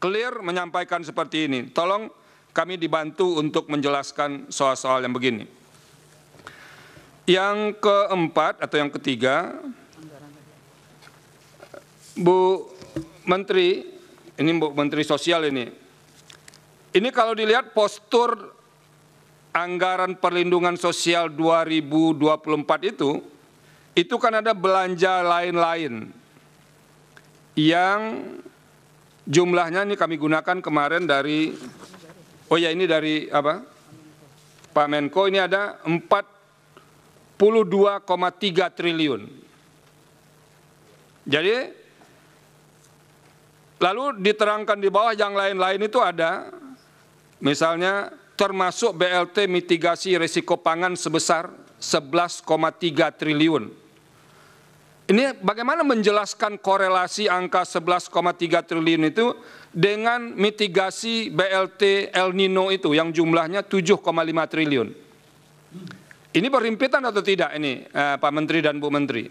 clear menyampaikan seperti ini. Tolong kami dibantu untuk menjelaskan soal-soal yang begini. Yang keempat atau yang ketiga, Bu Menteri, ini Bu Menteri Sosial ini, ini kalau dilihat postur anggaran perlindungan sosial 2024 itu, itu kan ada belanja lain-lain yang Jumlahnya ini kami gunakan kemarin dari oh ya ini dari apa? Pak Menko ini ada 42,3 triliun. Jadi lalu diterangkan di bawah yang lain-lain itu ada misalnya termasuk BLT mitigasi risiko pangan sebesar 11,3 triliun ini bagaimana menjelaskan korelasi angka 11,3 triliun itu dengan mitigasi BLT El Nino itu yang jumlahnya 7,5 triliun. Ini berhimpitan atau tidak ini eh, Pak Menteri dan Bu Menteri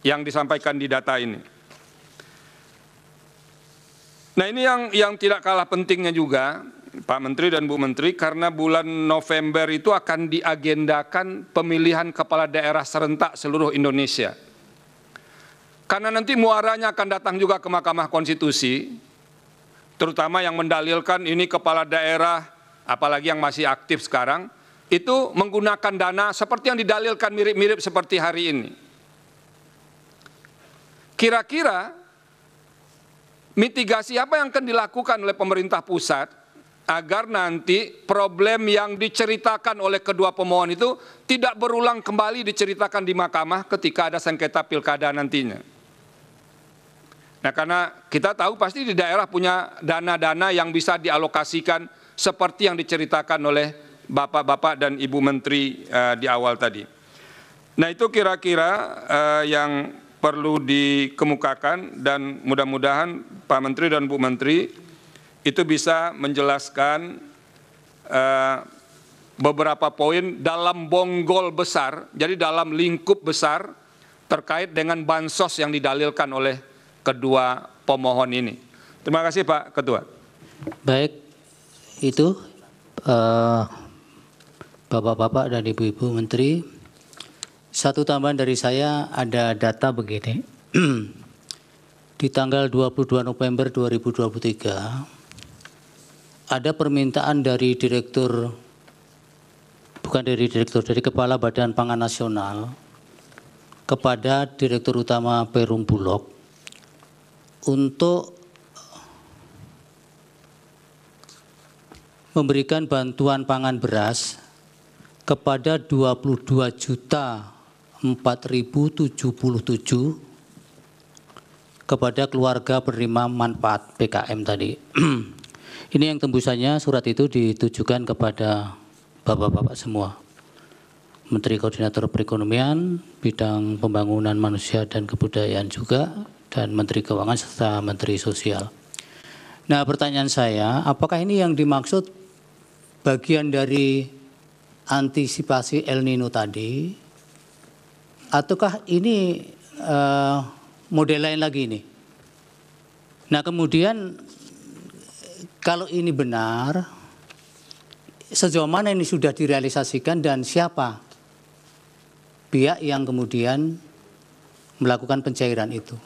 yang disampaikan di data ini. Nah ini yang yang tidak kalah pentingnya juga Pak Menteri dan Bu Menteri karena bulan November itu akan diagendakan pemilihan kepala daerah serentak seluruh Indonesia. Karena nanti muaranya akan datang juga ke Mahkamah Konstitusi, terutama yang mendalilkan ini kepala daerah, apalagi yang masih aktif sekarang, itu menggunakan dana seperti yang didalilkan mirip-mirip seperti hari ini. Kira-kira mitigasi apa yang akan dilakukan oleh pemerintah pusat agar nanti problem yang diceritakan oleh kedua pemohon itu tidak berulang kembali diceritakan di mahkamah ketika ada sengketa pilkada nantinya. Nah karena kita tahu pasti di daerah punya dana-dana yang bisa dialokasikan seperti yang diceritakan oleh Bapak-Bapak dan Ibu Menteri uh, di awal tadi. Nah itu kira-kira uh, yang perlu dikemukakan dan mudah-mudahan Pak Menteri dan Bu Menteri itu bisa menjelaskan uh, beberapa poin dalam bonggol besar, jadi dalam lingkup besar terkait dengan bansos yang didalilkan oleh kedua pemohon ini. Terima kasih Pak Ketua. Baik, itu eh, Bapak-bapak uh, dan Ibu-ibu Menteri. Satu tambahan dari saya ada data begini. Di tanggal 22 November 2023 ada permintaan dari Direktur bukan dari Direktur dari Kepala Badan Pangan Nasional kepada Direktur Utama Perum Bulog untuk memberikan bantuan pangan beras kepada 22 juta 4077 kepada keluarga penerima manfaat PKM tadi. Ini yang tembusannya surat itu ditujukan kepada Bapak-bapak semua. Menteri Koordinator Perekonomian, bidang pembangunan manusia dan kebudayaan juga, dan Menteri Keuangan serta Menteri Sosial. Nah, pertanyaan saya, apakah ini yang dimaksud bagian dari antisipasi El Nino tadi, ataukah ini uh, model lain lagi ini? Nah, kemudian kalau ini benar, sejauh mana ini sudah direalisasikan dan siapa pihak yang kemudian melakukan pencairan itu?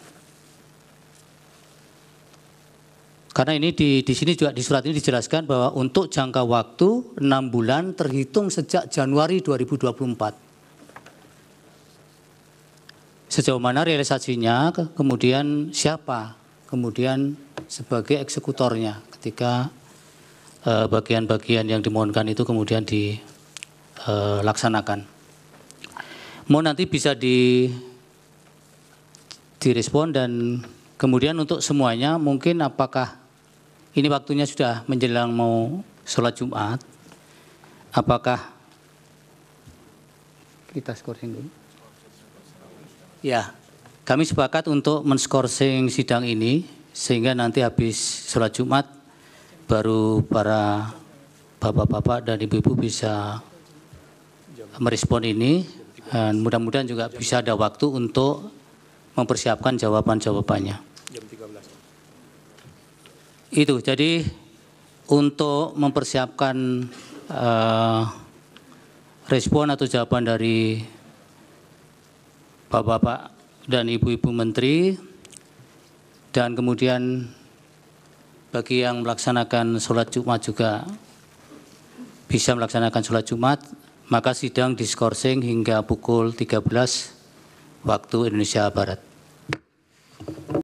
Karena ini di, di sini juga di surat ini dijelaskan bahwa untuk jangka waktu 6 bulan terhitung sejak Januari 2024. Sejauh mana realisasinya, kemudian siapa, kemudian sebagai eksekutornya ketika eh, bagian-bagian uh, yang dimohonkan itu kemudian dilaksanakan. Eh, Mau nanti bisa di direspon dan kemudian untuk semuanya mungkin apakah ini waktunya sudah menjelang mau sholat Jumat. Apakah kita skorsing dulu? Ya, kami sepakat untuk menskorsing sidang ini sehingga nanti habis sholat Jumat baru para bapak-bapak dan ibu-ibu bisa merespon ini dan mudah-mudahan juga bisa ada waktu untuk mempersiapkan jawaban-jawabannya. Itu jadi untuk mempersiapkan uh, respon atau jawaban dari bapak-bapak dan ibu-ibu menteri dan kemudian bagi yang melaksanakan sholat Jumat juga bisa melaksanakan sholat Jumat maka sidang diskorsing hingga pukul 13 waktu Indonesia Barat.